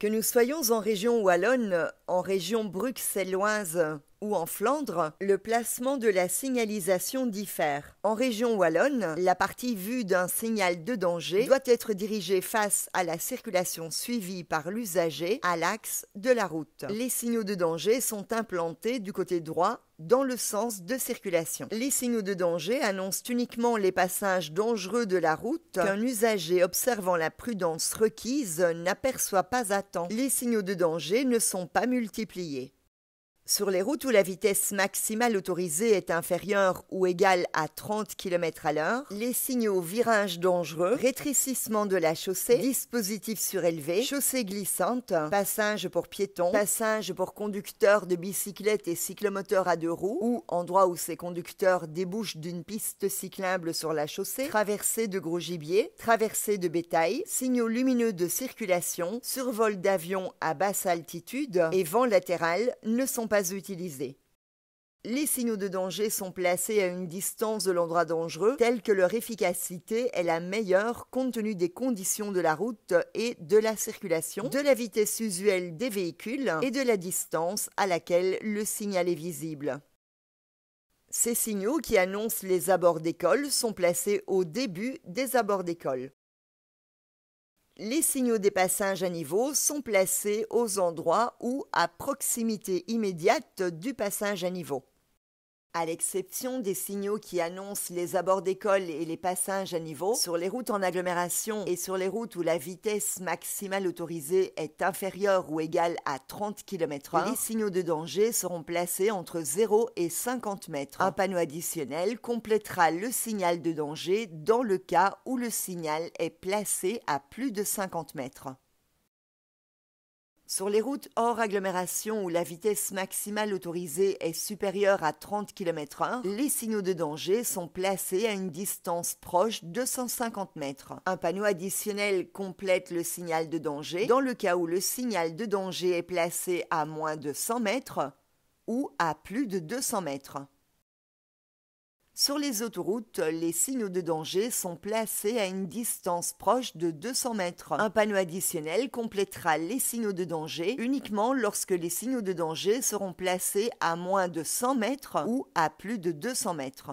Que nous soyons en région wallonne, en région bruxelloise ou en Flandre, le placement de la signalisation diffère. En région wallonne, la partie vue d'un signal de danger doit être dirigée face à la circulation suivie par l'usager à l'axe de la route. Les signaux de danger sont implantés du côté droit dans le sens de circulation. Les signaux de danger annoncent uniquement les passages dangereux de la route qu'un usager observant la prudence requise n'aperçoit pas à temps. Les signaux de danger ne sont pas multipliés. Sur les routes où la vitesse maximale autorisée est inférieure ou égale à 30 km à l'heure, les signaux virages dangereux, rétrécissement de la chaussée, dispositif surélevé, chaussée glissante, passage pour piétons, passage pour conducteurs de bicyclettes et cyclomoteurs à deux roues, ou endroit où ces conducteurs débouchent d'une piste cyclable sur la chaussée, traversée de gros gibier, traversée de bétail, signaux lumineux de circulation, survol d'avions à basse altitude et vent latéral ne sont pas utilisés. Les signaux de danger sont placés à une distance de l'endroit dangereux, telle que leur efficacité est la meilleure compte tenu des conditions de la route et de la circulation, de la vitesse usuelle des véhicules et de la distance à laquelle le signal est visible. Ces signaux qui annoncent les abords d'école sont placés au début des abords d'école. Les signaux des passages à niveau sont placés aux endroits ou à proximité immédiate du passage à niveau. À l'exception des signaux qui annoncent les abords d'école et les passages à niveau, sur les routes en agglomération et sur les routes où la vitesse maximale autorisée est inférieure ou égale à 30 km/h, les signaux de danger seront placés entre 0 et 50 mètres. Un panneau additionnel complétera le signal de danger dans le cas où le signal est placé à plus de 50 mètres. Sur les routes hors agglomération où la vitesse maximale autorisée est supérieure à 30 km h les signaux de danger sont placés à une distance proche de 150 mètres. Un panneau additionnel complète le signal de danger. Dans le cas où le signal de danger est placé à moins de 100 mètres ou à plus de 200 mètres. Sur les autoroutes, les signaux de danger sont placés à une distance proche de 200 mètres. Un panneau additionnel complétera les signaux de danger uniquement lorsque les signaux de danger seront placés à moins de 100 mètres ou à plus de 200 mètres.